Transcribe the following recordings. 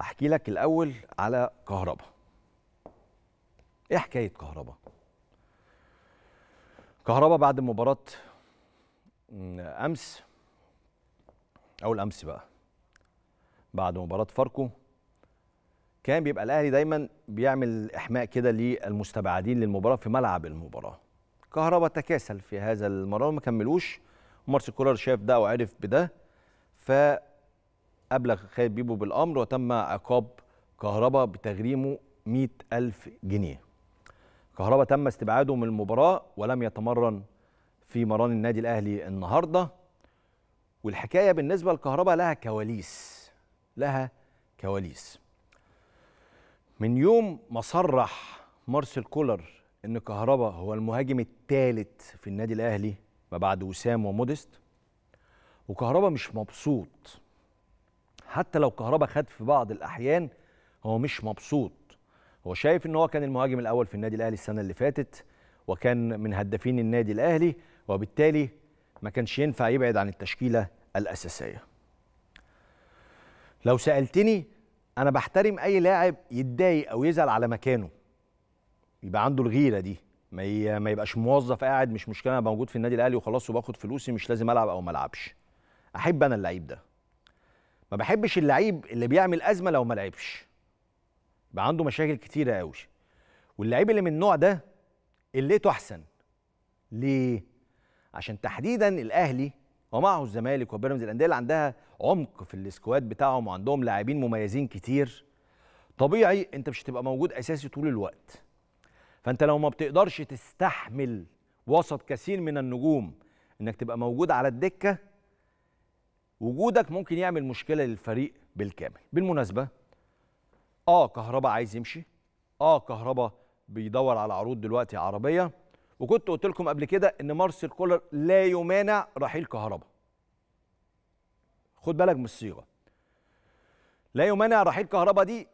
احكي لك الاول على كهرباء ايه حكايه كهرباء كهرباء بعد مباراه امس اول امس بقى بعد مباراه فاركو كان بيبقى الاهلي دايما بيعمل احماء كده للمستبعدين للمباراه في ملعب المباراه كهرباء تكاسل في هذا المرة وما كملوش مارسيل كولر شاف ده وعرف بده ف أبلغ خالد بيبو بالأمر وتم عقاب كهربا بتغريمه 100 ألف جنيه كهربا تم استبعاده من المباراة ولم يتمرن في مران النادي الأهلي النهاردة والحكاية بالنسبة لكهربا لها كواليس لها كواليس من يوم ما صرح مارسيل كولر ان كهربا هو المهاجم الثالث في النادي الاهلي ما بعد وسام وموديست وكهربا مش مبسوط حتى لو كهربا خد في بعض الاحيان هو مش مبسوط هو شايف ان هو كان المهاجم الاول في النادي الاهلي السنه اللي فاتت وكان من هدافين النادي الاهلي وبالتالي ما كانش ينفع يبعد عن التشكيله الاساسيه لو سالتني انا بحترم اي لاعب يتضايق او يزعل على مكانه يبقى عنده الغيره دي ما ما يبقاش موظف قاعد مش مشكله انا موجود في النادي الاهلي وخلاص وباخد فلوسي مش لازم العب او ما العبش احب انا اللعيب ده ما بحبش اللعيب اللي بيعمل ازمه لو ما لعبش بقى عنده مشاكل كتيره قوي واللعيب اللي من النوع ده اللي احسن ليه عشان تحديدا الاهلي ومعه الزمالك وبيراميدز الانديه اللي عندها عمق في السكواد بتاعهم وعندهم لاعبين مميزين كتير طبيعي انت مش هتبقى موجود اساسي طول الوقت فانت لو ما بتقدرش تستحمل وسط كثير من النجوم انك تبقى موجود على الدكه وجودك ممكن يعمل مشكله للفريق بالكامل بالمناسبه اه كهربا عايز يمشي اه كهربا بيدور على عروض دلوقتي عربيه وكنت قلت لكم قبل كده ان مارسيل كولر لا يمانع رحيل كهربا خد بالك من الصيغه لا يمانع رحيل كهربا دي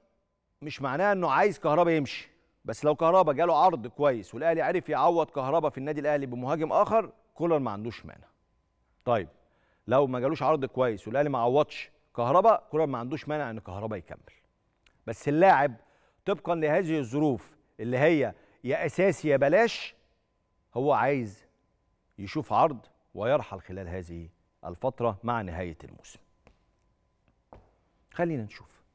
مش معناها انه عايز كهربا يمشي بس لو كهربا جاله عرض كويس والاهلي عرف يعوض كهربا في النادي الاهلي بمهاجم اخر كولر ما عندوش مانع طيب لو ما جالوش عرض كويس والاهلي ما عوضش كهربا كولر ما عندوش مانع ان كهربا يكمل بس اللاعب طبقا لهذه الظروف اللي هي يا اساسي يا بلاش هو عايز يشوف عرض ويرحل خلال هذه الفتره مع نهايه الموسم خلينا نشوف